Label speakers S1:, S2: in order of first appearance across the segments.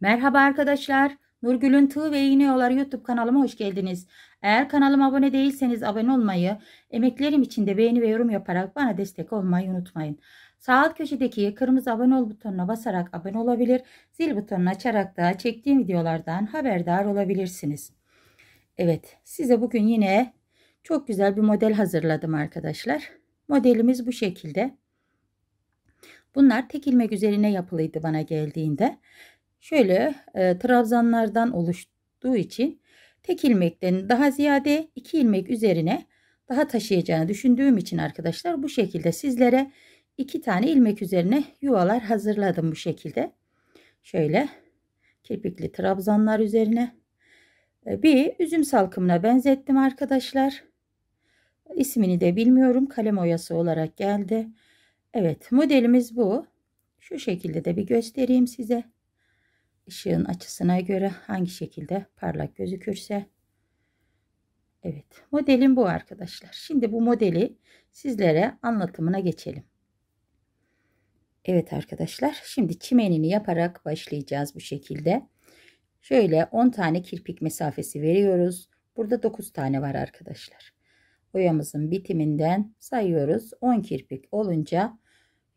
S1: Merhaba arkadaşlar. Nurgül'ün Tığ ve İğne Yolları YouTube kanalıma hoş geldiniz. Eğer kanalıma abone değilseniz abone olmayı, emeklerim için de beğeni ve yorum yaparak bana destek olmayı unutmayın. Sağ alt köşedeki kırmızı abone ol butonuna basarak abone olabilir, zil butonunu açarak da çektiğim videolardan haberdar olabilirsiniz. Evet, size bugün yine çok güzel bir model hazırladım arkadaşlar. Modelimiz bu şekilde. Bunlar tek ilmek üzerine yapılıydı bana geldiğinde şöyle e, trabzanlardan oluştuğu için tek ilmekten daha ziyade iki ilmek üzerine daha taşıyacağını düşündüğüm için arkadaşlar bu şekilde sizlere iki tane ilmek üzerine yuvalar hazırladım bu şekilde. Şöyle kirpikli trabzanlar üzerine e, bir üzüm salkımına benzettim arkadaşlar. ismini de bilmiyorum. Kalem oyası olarak geldi. Evet modelimiz bu. Şu şekilde de bir göstereyim size ışığın açısına göre hangi şekilde parlak gözükürse. Evet modelim bu arkadaşlar. Şimdi bu modeli sizlere anlatımına geçelim. Evet arkadaşlar şimdi çimenini yaparak başlayacağız bu şekilde. Şöyle 10 tane kirpik mesafesi veriyoruz. Burada 9 tane var arkadaşlar. Boyamızın bitiminden sayıyoruz. 10 kirpik olunca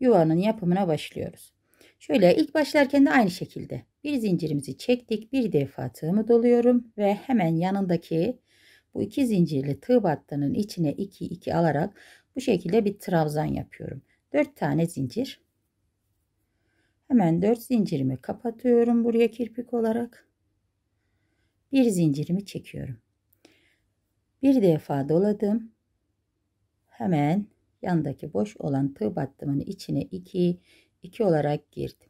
S1: yuvanın yapımına başlıyoruz. Şöyle ilk başlarken de aynı şekilde bir zincirimizi çektik. Bir defa tığımı doluyorum ve hemen yanındaki bu iki zincirli tığ battının içine 2 2 alarak bu şekilde bir trabzan yapıyorum. 4 tane zincir. Hemen 4 zincirimi kapatıyorum buraya kirpik olarak. Bir zincirimi çekiyorum. Bir defa doladım. Hemen yandaki boş olan tığ battımın içine 2 2 olarak girdim.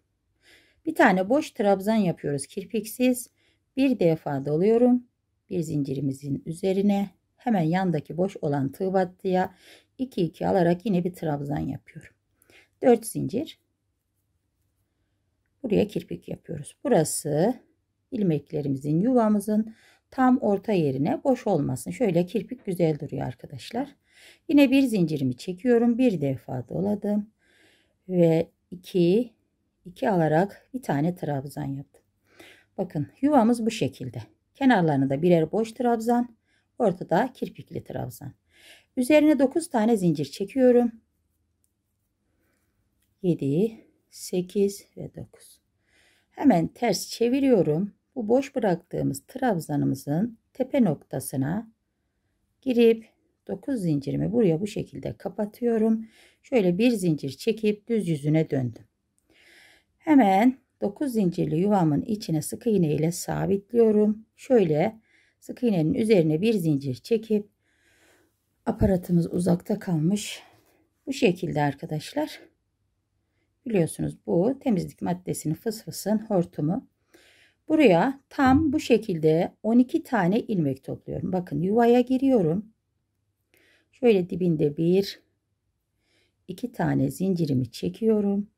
S1: Bir tane boş trabzan yapıyoruz kirpiksiz. Bir defa doluyorum. Bir zincirimizin üzerine hemen yandaki boş olan tığ battıya 2 2 alarak yine bir trabzan yapıyorum. 4 zincir. Buraya kirpik yapıyoruz. Burası ilmeklerimizin yuvamızın tam orta yerine boş olmasın. Şöyle kirpik güzel duruyor arkadaşlar. Yine bir zincirimi çekiyorum. Bir defa doladım. Ve 2 2 alarak bir tane trabzan yaptım. Bakın yuvamız bu şekilde. Kenarlarını da birer boş trabzan, ortada kirpikli trabzan. Üzerine 9 tane zincir çekiyorum. 7 8 ve 9. Hemen ters çeviriyorum. Bu boş bıraktığımız trabzanımızın tepe noktasına girip 9 zincirimi buraya bu şekilde kapatıyorum. Şöyle bir zincir çekip düz yüzüne döndüm. Hemen 9 zincirli yuvamın içine sık iğne ile sabitliyorum. Şöyle sık iğnenin üzerine bir zincir çekip aparatımız uzakta kalmış. Bu şekilde arkadaşlar. Biliyorsunuz bu temizlik maddesini fısfısın hortumu. Buraya tam bu şekilde 12 tane ilmek topluyorum. Bakın yuvaya giriyorum. Şöyle dibinde bir, iki tane zincirimi çekiyorum.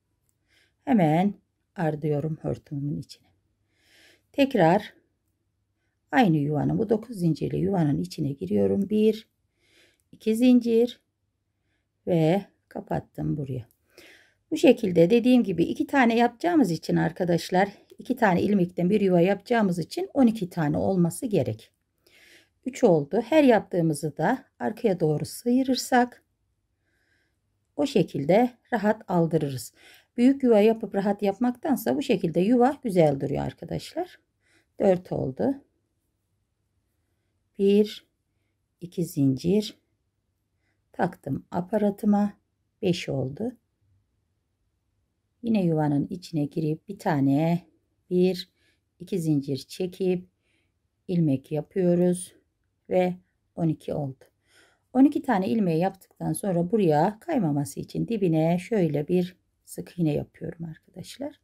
S1: Hemen ardıyorum hortumumun içine. Tekrar aynı yuvanın bu 9 zincirli yuvanın içine giriyorum. 1 2 zincir ve kapattım buraya. Bu şekilde dediğim gibi iki tane yapacağımız için arkadaşlar iki tane ilmekten bir yuva yapacağımız için 12 tane olması gerek. 3 oldu. Her yaptığımızı da arkaya doğru sıyırırsak o şekilde rahat aldırırız. Büyük yuva yapıp rahat yapmaktansa bu şekilde yuva güzel duruyor arkadaşlar. 4 oldu. 1 2 zincir taktım aparatıma 5 oldu. Yine yuvanın içine girip bir tane 1 2 zincir çekip ilmek yapıyoruz ve 12 oldu. 12 tane ilmeği yaptıktan sonra buraya kaymaması için dibine şöyle bir sık iğne yapıyorum arkadaşlar.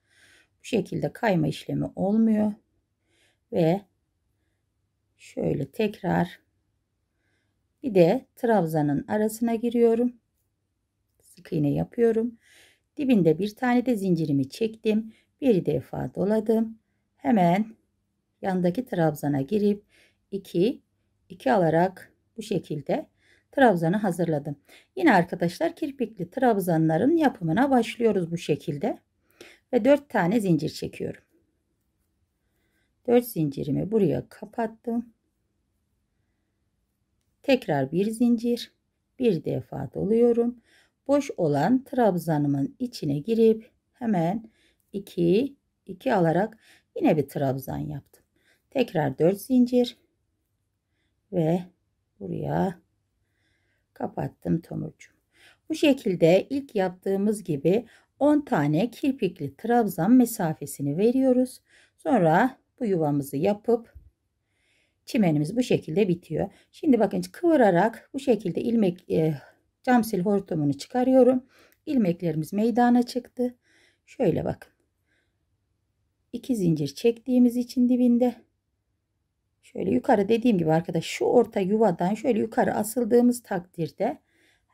S1: Bu şekilde kayma işlemi olmuyor. Ve şöyle tekrar bir de trabzanın arasına giriyorum. Sık iğne yapıyorum. Dibinde bir tane de zincirimi çektim. Bir defa doladım. Hemen yandaki trabzana girip 2 2 alarak bu şekilde trabzanı hazırladım. Yine arkadaşlar kirpikli trabzanların yapımına başlıyoruz bu şekilde. Ve 4 tane zincir çekiyorum. 4 zincirimi buraya kapattım. Tekrar bir zincir, bir defa doluyorum. Boş olan trabzanımın içine girip hemen 2 2 alarak yine bir trabzan yaptım. Tekrar 4 zincir, ve buraya kapattım tomurcuğum. Bu şekilde ilk yaptığımız gibi 10 tane kirpikli trabzan mesafesini veriyoruz. Sonra bu yuvamızı yapıp çimenimiz bu şekilde bitiyor. Şimdi bakın kıvırarak bu şekilde ilmek e, camsil hortumunu çıkarıyorum. İlmeklerimiz meydana çıktı. Şöyle bakın. 2 zincir çektiğimiz için dibinde Şöyle yukarı dediğim gibi arkadaş şu orta yuvadan şöyle yukarı asıldığımız takdirde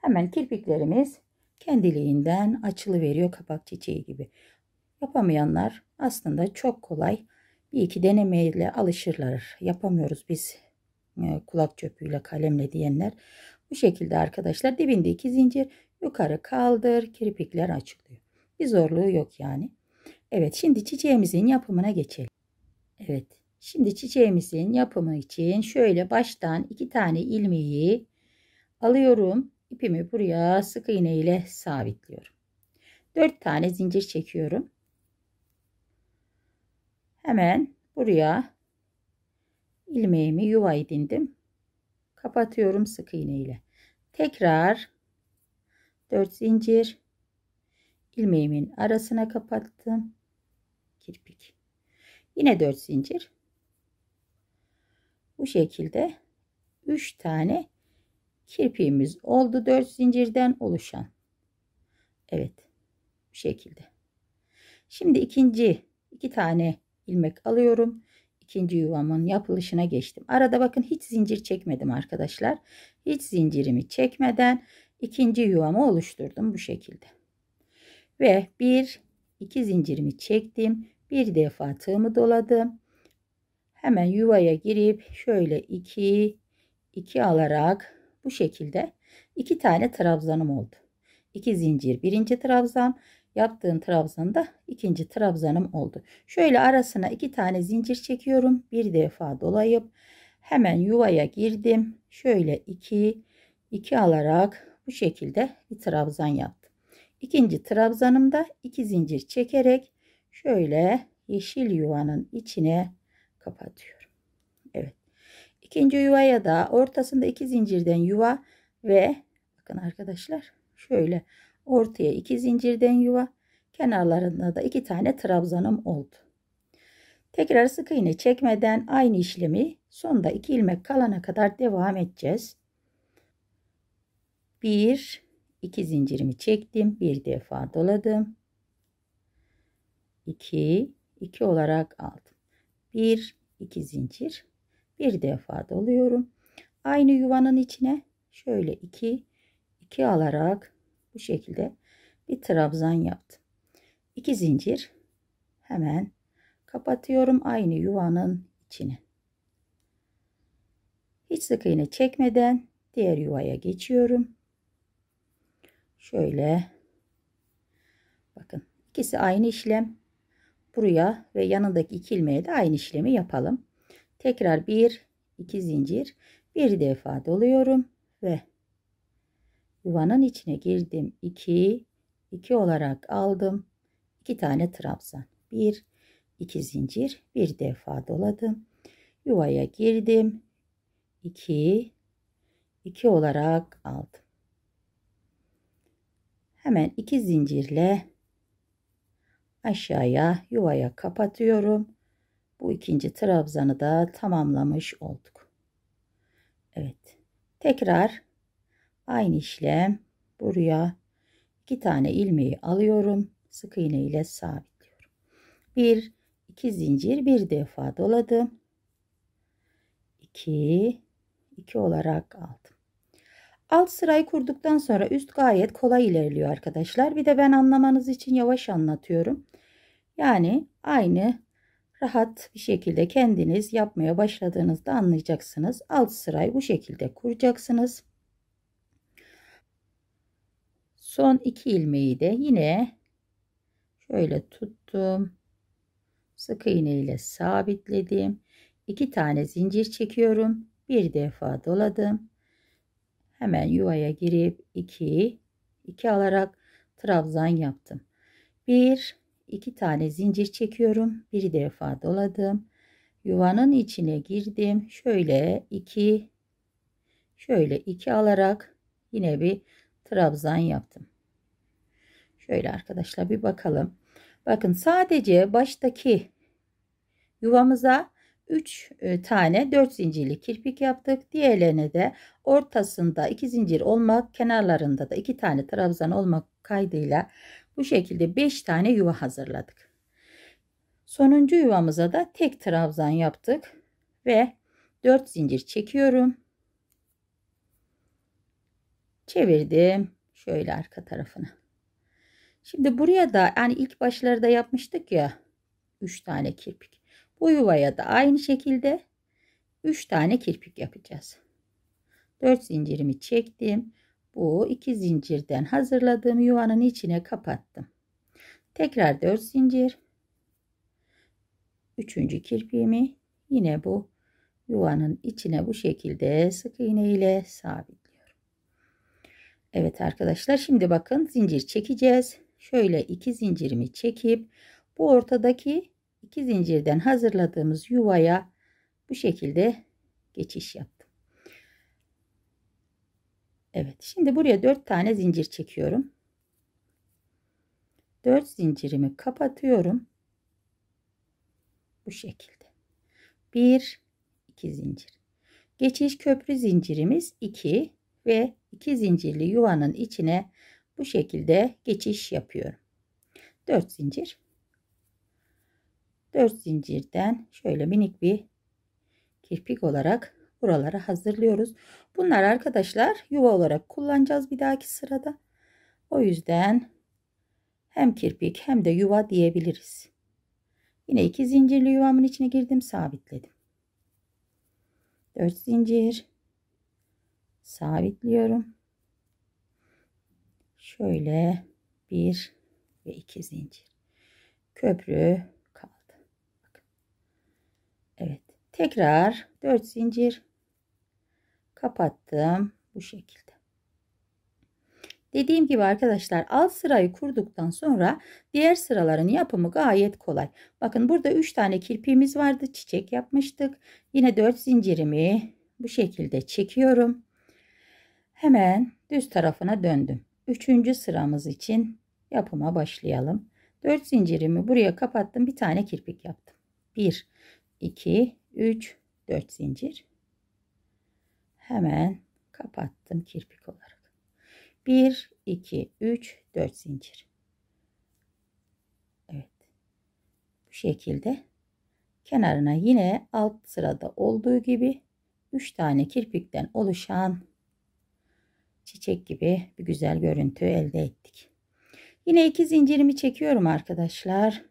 S1: hemen kirpiklerimiz kendiliğinden açılı veriyor kabak çiçeği gibi. Yapamayanlar aslında çok kolay bir iki denemeyle alışırlar. Yapamıyoruz biz e, kulak çöpüyle kalemle diyenler. Bu şekilde arkadaşlar dibinde iki zincir yukarı kaldır kirpikler açılıyor. Bir zorluğu yok yani. Evet şimdi çiçeğimizin yapımına geçelim. Evet Şimdi çiçeğimizin yapımı için şöyle baştan iki tane ilmeği alıyorum. İpimi buraya sık iğne ile sabitliyorum. Dört tane zincir çekiyorum. Hemen buraya ilmeğimi yuva edindim. Kapatıyorum sık iğne ile. Tekrar dört zincir ilmeğimin arasına kapattım. Kirpik. Yine dört zincir bu şekilde 3 tane kirpiğimiz oldu. 4 zincirden oluşan. Evet. Bu şekilde. Şimdi ikinci iki tane ilmek alıyorum. ikinci yuvamın yapılışına geçtim. Arada bakın hiç zincir çekmedim arkadaşlar. Hiç zincirimi çekmeden ikinci yuvamı oluşturdum bu şekilde. Ve bir iki zincirimi çektim. Bir defa tığımı doladım. Hemen yuvaya girip şöyle 2 2 alarak bu şekilde 2 tane trabzanım oldu. 2 zincir birinci trabzan yaptığım trabzanda ikinci trabzanım oldu. Şöyle arasına 2 tane zincir çekiyorum. Bir defa dolayıp hemen yuvaya girdim. Şöyle 2 2 alarak bu şekilde bir trabzan yaptım. İkinci trabzanımda 2 zincir çekerek şöyle yeşil yuvanın içine kapatıyorum. Evet. İkinci yuvaya da ortasında iki zincirden yuva ve bakın arkadaşlar şöyle ortaya iki zincirden yuva kenarlarında da iki tane trabzanım oldu. Tekrar sık iğne çekmeden aynı işlemi sonda iki ilmek kalana kadar devam edeceğiz. Bir, iki zincirimi çektim. Bir defa doladım. 2 2 olarak aldım. 1 2 zincir bir defa doluyorum aynı yuvanın içine şöyle 2 2 alarak bu şekilde bir trabzan yaptım 2 zincir hemen kapatıyorum aynı yuvanın içine hiç sık iğne çekmeden diğer yuvaya geçiyorum şöyle bakın ikisi aynı işlem buraya ve yanındaki iki ilmeğe de aynı işlemi yapalım. Tekrar bir iki zincir bir defa doluyorum ve yuvanın içine girdim. 2 2 olarak aldım. 2 tane trabzan. 1 2 zincir bir defa doladım. Yuvaya girdim. 2 2 olarak aldım. Hemen 2 zincirle aşağıya yuvaya kapatıyorum. Bu ikinci trabzanı da tamamlamış olduk. Evet. Tekrar aynı işlem buraya iki tane ilmeği alıyorum. Sık iğne ile sabitliyorum. Bir, iki zincir bir defa doladım. 2 2 olarak aldım. Alt sırayı kurduktan sonra üst gayet kolay ilerliyor arkadaşlar. Bir de ben anlamanız için yavaş anlatıyorum. Yani aynı rahat bir şekilde kendiniz yapmaya başladığınızda anlayacaksınız. Alt sırayı bu şekilde kuracaksınız. Son iki ilmeği de yine şöyle tuttum. Sık iğne ile sabitledim. İki tane zincir çekiyorum. Bir defa doladım hemen yuvaya girip 2 2 alarak trabzan yaptım. 1 2 tane zincir çekiyorum. Bir defa doladım. Yuvanın içine girdim. Şöyle 2 şöyle 2 alarak yine bir trabzan yaptım. Şöyle arkadaşlar bir bakalım. Bakın sadece baştaki yuvamıza 3 e, tane 4 zincirli kirpik yaptık. Diğerlerine de ortasında 2 zincir olmak, kenarlarında da 2 tane trabzan olmak kaydıyla bu şekilde 5 tane yuva hazırladık. Sonuncu yuvamıza da tek trabzan yaptık ve 4 zincir çekiyorum. Çevirdim şöyle arka tarafına. Şimdi buraya da yani ilk başlarda yapmıştık ya 3 tane kirpik. Bu yuvaya da aynı şekilde 3 tane kirpik yapacağız. 4 zincirimi çektim. Bu 2 zincirden hazırladığım yuvanın içine kapattım. Tekrar 4 zincir. 3. kirpiğimi yine bu yuvanın içine bu şekilde sık iğne ile sabitliyorum. Evet arkadaşlar şimdi bakın zincir çekeceğiz. Şöyle iki zincirimi çekip bu ortadaki 2 zincirden hazırladığımız yuvaya bu şekilde geçiş yaptım. Evet şimdi buraya dört tane zincir çekiyorum. Dört zincirimi kapatıyorum. Bu şekilde. Bir, iki zincir. Geçiş köprü zincirimiz iki ve iki zincirli yuvanın içine bu şekilde geçiş yapıyorum. Dört zincir 4 zincirden şöyle minik bir kirpik olarak buralara hazırlıyoruz. Bunlar arkadaşlar yuva olarak kullanacağız bir dahaki sırada. O yüzden hem kirpik hem de yuva diyebiliriz. Yine iki zincirli yuvamın içine girdim sabitledim. 4 zincir sabitliyorum. Şöyle 1 ve 2 zincir. Köprü tekrar 4 zincir kapattım bu şekilde dediğim gibi arkadaşlar alt sırayı kurduktan sonra diğer sıraların yapımı gayet kolay bakın burada 3 tane kirpiğimiz vardı çiçek yapmıştık yine 4 zincirimi bu şekilde çekiyorum hemen düz tarafına döndüm 3. sıramız için yapıma başlayalım 4 zincirimi buraya kapattım bir tane kirpik yaptım 1 2 3 4 zincir hemen kapattım kirpik olarak 1 2 3 4 zincir Evet bu şekilde kenarına yine alt sırada olduğu gibi 3 tane kirpikten oluşan çiçek gibi bir güzel görüntü elde ettik. Yine 2 zincirimi çekiyorum arkadaşlar.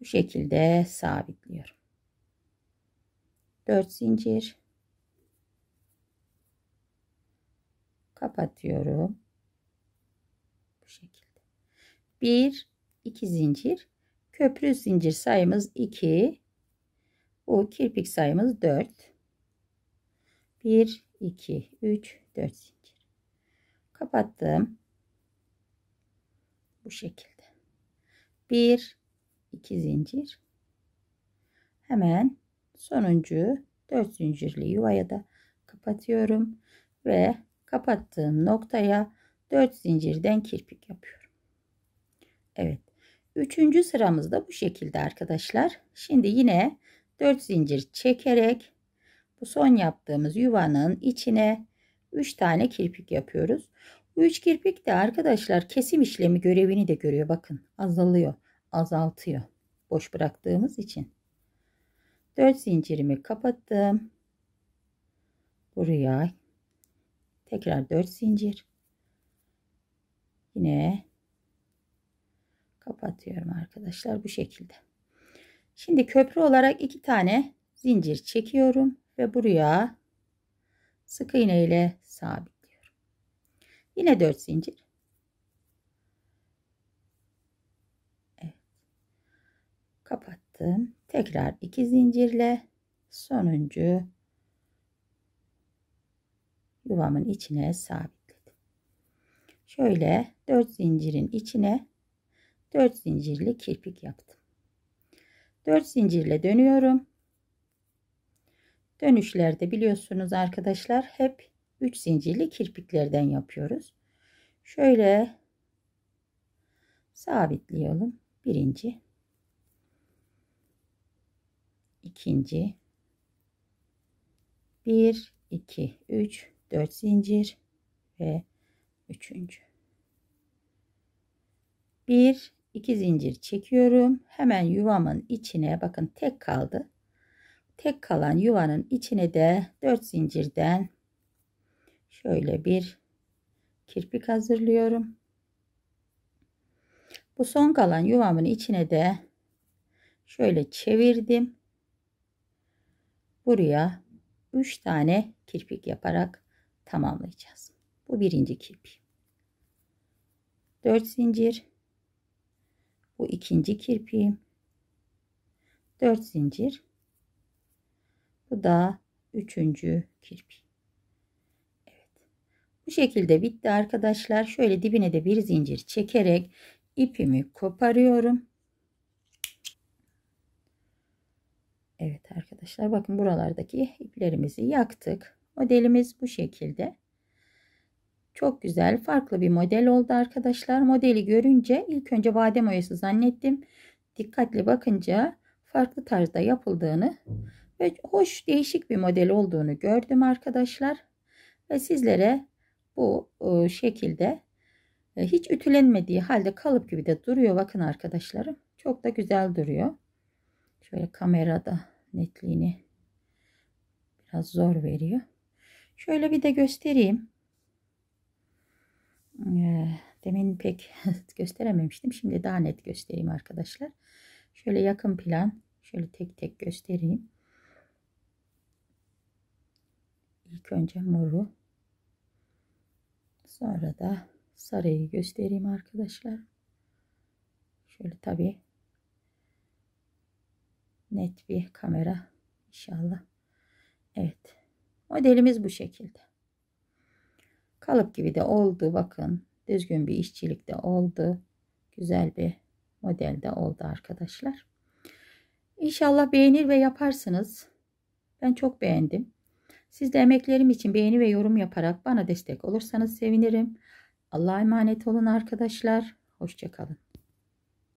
S1: Bu şekilde sabitliyorum. 4 zincir kapatıyorum bu şekilde 1 2 zincir köprü zincir sayımız 2 bu kirpik sayımız 4 1 2 3 4 zincir kapattım bu şekilde 1 2 zincir hemen sonuncu dört zincirli yuvaya da kapatıyorum ve kapattığım noktaya dört zincirden kirpik yapıyorum. Evet. Üçüncü sıramız da bu şekilde arkadaşlar. Şimdi yine dört zincir çekerek bu son yaptığımız yuvanın içine üç tane kirpik yapıyoruz. Bu üç kirpik de arkadaşlar kesim işlemi görevini de görüyor. Bakın azalıyor, azaltıyor. Boş bıraktığımız için. 4 zincirimi kapattım. Buraya tekrar 4 zincir. Yine kapatıyorum arkadaşlar bu şekilde. Şimdi köprü olarak iki tane zincir çekiyorum ve buraya sık iğne ile sabitliyorum. Yine 4 zincir. Kapattım tekrar iki zincirle sonuncu yuvamın içine sabitledim. Şöyle 4 zincirin içine 4 zincirli kirpik yaptım. 4 zincirle dönüyorum. Dönüşlerde biliyorsunuz arkadaşlar hep 3 zincirli kirpiklerden yapıyoruz. Şöyle sabitleyelim Birinci ikinci bir, iki, üç, dört zincir ve üçüncü Bir, iki zincir çekiyorum hemen yuvamın içine bakın tek kaldı tek kalan yuvanın içine de dört zincirden şöyle bir kirpik hazırlıyorum bu son kalan yuvamın içine de şöyle çevirdim buraya 3 tane kirpik yaparak tamamlayacağız. Bu birinci kirpik. 4 zincir. Bu ikinci kirpiğim. 4 zincir. Bu da üçüncü kirpik. Evet. Bu şekilde bitti arkadaşlar. Şöyle dibine de bir zincir çekerek ipimi koparıyorum. arkadaşlar. Bakın buralardaki iplerimizi yaktık. Modelimiz bu şekilde. Çok güzel farklı bir model oldu arkadaşlar. Modeli görünce ilk önce badem oyası zannettim. Dikkatli bakınca farklı tarzda yapıldığını ve hoş değişik bir model olduğunu gördüm arkadaşlar. Ve sizlere bu e, şekilde e, hiç ütülenmediği halde kalıp gibi de duruyor. Bakın arkadaşlarım çok da güzel duruyor. Şöyle kamerada netliğini biraz zor veriyor. Şöyle bir de göstereyim. Ee, demin pek gösterememiştim. Şimdi daha net göstereyim arkadaşlar. Şöyle yakın plan. Şöyle tek tek göstereyim. İlk önce moru. Sonra da sarıyı göstereyim arkadaşlar. Şöyle tabii net bir kamera inşallah. Evet. Modelimiz bu şekilde. Kalıp gibi de oldu. Bakın düzgün bir işçilik de oldu. Güzel bir model de oldu arkadaşlar. İnşallah beğenir ve yaparsınız. Ben çok beğendim. Siz de emeklerim için beğeni ve yorum yaparak bana destek olursanız sevinirim. Allah'a emanet olun arkadaşlar. Hoşçakalın.